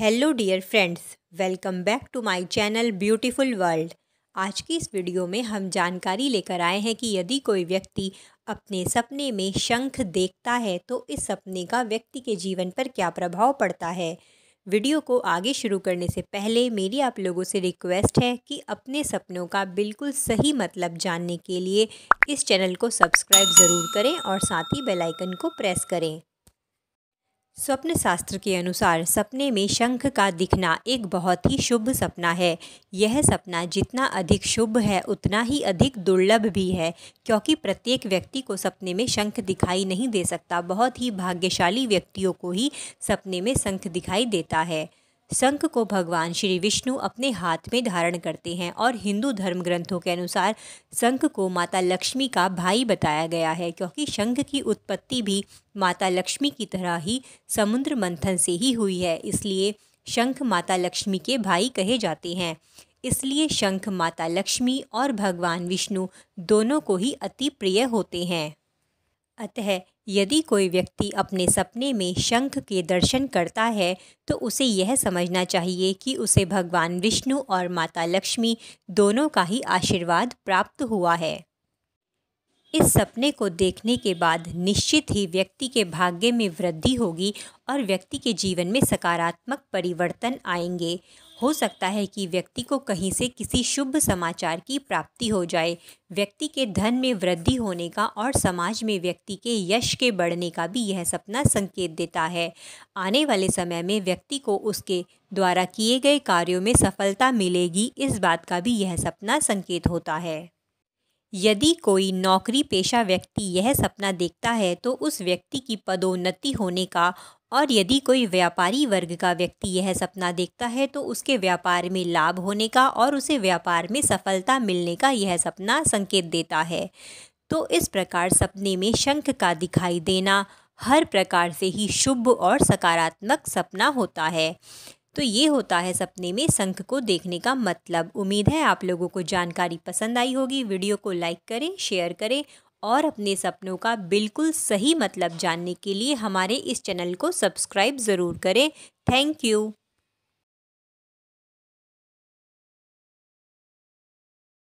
hello dear friends welcome back to my channel beautiful world आज की इस video में हम जानकारी लेकर आए हैं कि यदि कोई व्यक्ति अपने सपने में शंख देखता है तो इस सपने का व्यक्ति के जीवन पर क्या प्रभाव पड़ता है वीडियो को आगे शुरू करने से पहले मेरी आप लोगों से रिक्वेस्ट है कि अपने सपनों का बिल्कुल सही मतलब जानने के लिए इस चैनल को सब्सक्राइब ज़रूर करें और साथ ही बेलाइकन को प्रेस करें स्वप्न शास्त्र के अनुसार सपने में शंख का दिखना एक बहुत ही शुभ सपना है यह सपना जितना अधिक शुभ है उतना ही अधिक दुर्लभ भी है क्योंकि प्रत्येक व्यक्ति को सपने में शंख दिखाई नहीं दे सकता बहुत ही भाग्यशाली व्यक्तियों को ही सपने में शंख दिखाई देता है शंख को भगवान श्री विष्णु अपने हाथ में धारण करते हैं और हिंदू धर्म ग्रंथों के अनुसार शंख को माता लक्ष्मी का भाई बताया गया है क्योंकि शंख की उत्पत्ति भी माता लक्ष्मी की तरह ही समुद्र मंथन से ही हुई है इसलिए शंख माता लक्ष्मी के भाई कहे जाते हैं इसलिए शंख माता लक्ष्मी और भगवान विष्णु दोनों को ही अति प्रिय होते हैं अतः यदि कोई व्यक्ति अपने सपने में शंख के दर्शन करता है तो उसे यह समझना चाहिए कि उसे भगवान विष्णु और माता लक्ष्मी दोनों का ही आशीर्वाद प्राप्त हुआ है इस सपने को देखने के बाद निश्चित ही व्यक्ति के भाग्य में वृद्धि होगी और व्यक्ति के जीवन में सकारात्मक परिवर्तन आएंगे हो सकता है कि व्यक्ति को कहीं से किसी शुभ समाचार की प्राप्ति हो जाए व्यक्ति के धन में वृद्धि होने का और समाज में व्यक्ति के यश के बढ़ने का भी यह सपना संकेत देता है आने वाले समय में व्यक्ति को उसके द्वारा किए गए कार्यों में सफलता मिलेगी इस बात का भी यह सपना संकेत होता है यदि कोई नौकरी पेशा व्यक्ति यह सपना देखता है तो उस व्यक्ति की पदोन्नति होने का और यदि कोई व्यापारी वर्ग का व्यक्ति यह सपना देखता है तो उसके व्यापार में लाभ होने का और उसे व्यापार में सफलता मिलने का यह सपना संकेत देता है तो इस प्रकार सपने में शंख का दिखाई देना हर प्रकार से ही शुभ और सकारात्मक सपना होता है तो ये होता है सपने में शंख को देखने का मतलब उम्मीद है आप लोगों को जानकारी पसंद आई होगी वीडियो को लाइक करें शेयर करें और अपने सपनों का बिल्कुल सही मतलब जानने के लिए हमारे इस चैनल को सब्सक्राइब ज़रूर करें थैंक यू